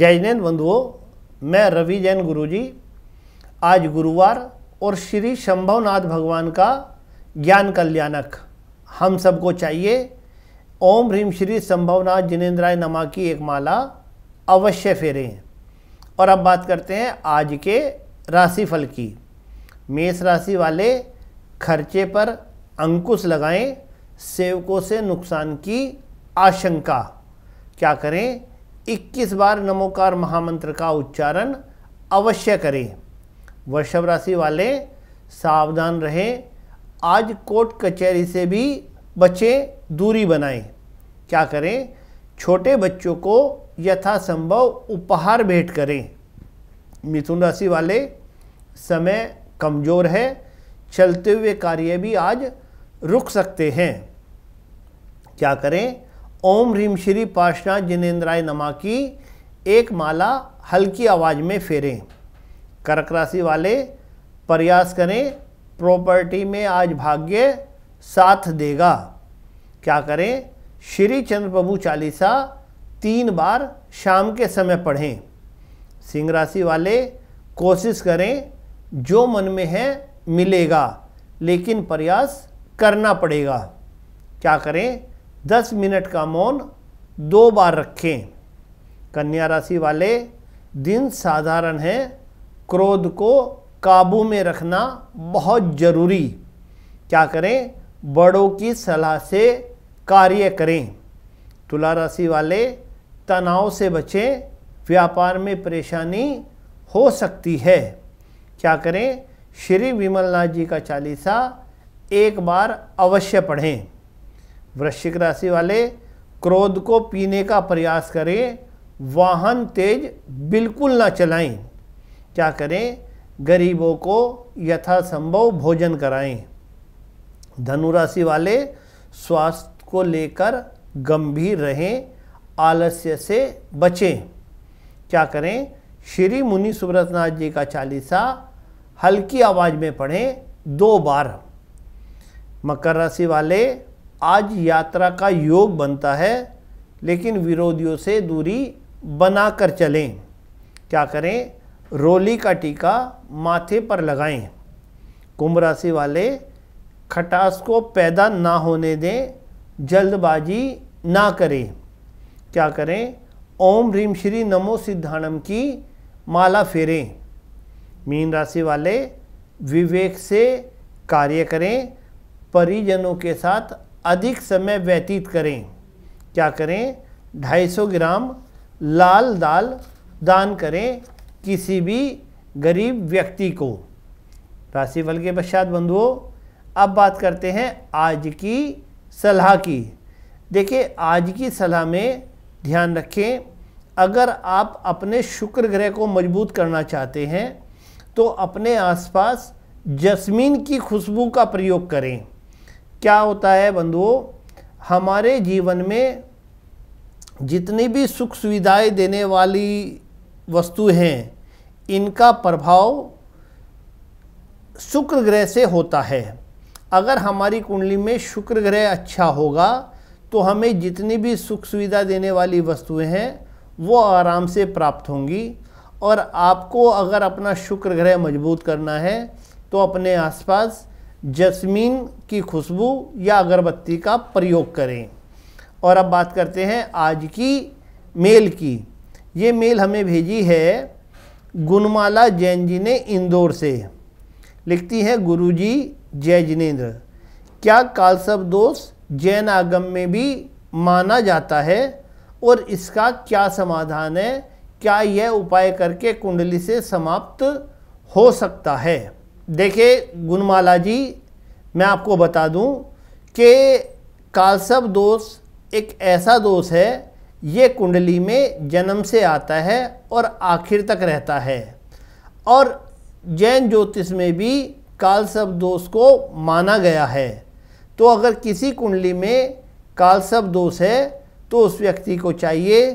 जय जैन बंधुओं मैं रवि जैन गुरुजी आज गुरुवार और श्री शंभवनाथ भगवान का ज्ञान कल्याणक हम सबको चाहिए ओम ह्रीम श्री शंभवनाथ जिनेन्द्राय नमा की एक माला अवश्य फेरें और अब बात करते हैं आज के राशिफल की मेष राशि वाले खर्चे पर अंकुश लगाएं सेवकों से नुकसान की आशंका क्या करें 21 बार नमोकार महामंत्र का उच्चारण अवश्य करें वृषभ राशि वाले सावधान रहें आज कोर्ट कचहरी से भी बचें दूरी बनाएं क्या करें छोटे बच्चों को यथासंभव उपहार भेंट करें मिथुन राशि वाले समय कमज़ोर है चलते हुए कार्य भी आज रुक सकते हैं क्या करें ओम ह्रीम श्री पार्शनाथ जिनेन्द्राय नमा की एक माला हल्की आवाज़ में फेरें कर्क राशि वाले प्रयास करें प्रॉपर्टी में आज भाग्य साथ देगा क्या करें श्री चंद्र प्रभु चालीसा तीन बार शाम के समय पढ़ें सिंह राशि वाले कोशिश करें जो मन में है मिलेगा लेकिन प्रयास करना पड़ेगा क्या करें दस मिनट का मौन दो बार रखें कन्या राशि वाले दिन साधारण है क्रोध को काबू में रखना बहुत ज़रूरी क्या करें बड़ों की सलाह से कार्य करें तुला राशि वाले तनाव से बचें व्यापार में परेशानी हो सकती है क्या करें श्री विमलनाथ जी का चालीसा एक बार अवश्य पढ़ें वृश्चिक राशि वाले क्रोध को पीने का प्रयास करें वाहन तेज बिल्कुल ना चलाएं क्या करें गरीबों को यथासंभव भोजन कराएं धनुराशि वाले स्वास्थ्य को लेकर गंभीर रहें आलस्य से बचें क्या करें श्री मुनि सुब्रतनाथ जी का चालीसा हल्की आवाज़ में पढ़ें दो बार मकर राशि वाले आज यात्रा का योग बनता है लेकिन विरोधियों से दूरी बनाकर चलें क्या करें रोली का टीका माथे पर लगाएं कुंभ राशि वाले खटास को पैदा ना होने दें जल्दबाजी ना करें क्या करें ओम ह्रीम श्री नमो सिद्धानम की माला फेरें मीन राशि वाले विवेक से कार्य करें परिजनों के साथ अधिक समय व्यतीत करें क्या करें 250 ग्राम लाल दाल दान करें किसी भी गरीब व्यक्ति को राशिफल के पश्चात बंधुओं अब बात करते हैं आज की सलाह की देखिए आज की सलाह में ध्यान रखें अगर आप अपने शुक्र ग्रह को मजबूत करना चाहते हैं तो अपने आसपास जस्मीन की खुशबू का प्रयोग करें क्या होता है बंधुओं हमारे जीवन में जितनी भी सुख सुविधाएं देने वाली वस्तु हैं इनका प्रभाव शुक्र ग्रह से होता है अगर हमारी कुंडली में शुक्र ग्रह अच्छा होगा तो हमें जितनी भी सुख सुविधा देने वाली वस्तुएं हैं वो आराम से प्राप्त होंगी और आपको अगर अपना शुक्र ग्रह मजबूत करना है तो अपने आसपास जस्मीन की खुशबू या अगरबत्ती का प्रयोग करें और अब बात करते हैं आज की मेल की ये मेल हमें भेजी है गुणमाला जैन जी ने इंदौर से लिखती हैं गुरुजी जय जिनेन्द्र क्या कालसव दोष जैन आगम में भी माना जाता है और इसका क्या समाधान है क्या यह उपाय करके कुंडली से समाप्त हो सकता है देखिए गुणमाला जी मैं आपको बता दूं कि कालसव दोष एक ऐसा दोष है ये कुंडली में जन्म से आता है और आखिर तक रहता है और जैन ज्योतिष में भी कालसव दोष को माना गया है तो अगर किसी कुंडली में कालसव दोष है तो उस व्यक्ति को चाहिए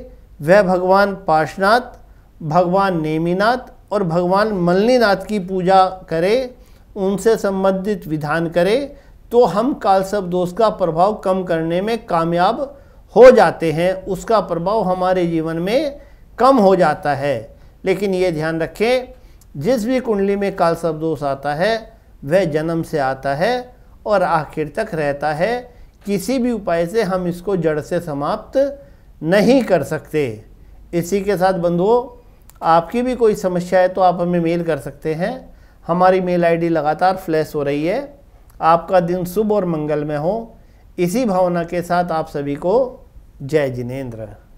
वह भगवान पार्शनाथ भगवान नेमीनाथ और भगवान मलनीनाथ की पूजा करें उनसे संबंधित विधान करें तो हम कालसव दोष का प्रभाव कम करने में कामयाब हो जाते हैं उसका प्रभाव हमारे जीवन में कम हो जाता है लेकिन ये ध्यान रखें जिस भी कुंडली में कालसव दोष आता है वह जन्म से आता है और आखिर तक रहता है किसी भी उपाय से हम इसको जड़ से समाप्त नहीं कर सकते इसी के साथ बंधुओं आपकी भी कोई समस्या है तो आप हमें मेल कर सकते हैं हमारी मेल आईडी लगातार फ्लैश हो रही है आपका दिन शुभ और मंगल में हो इसी भावना के साथ आप सभी को जय जिनेन्द्र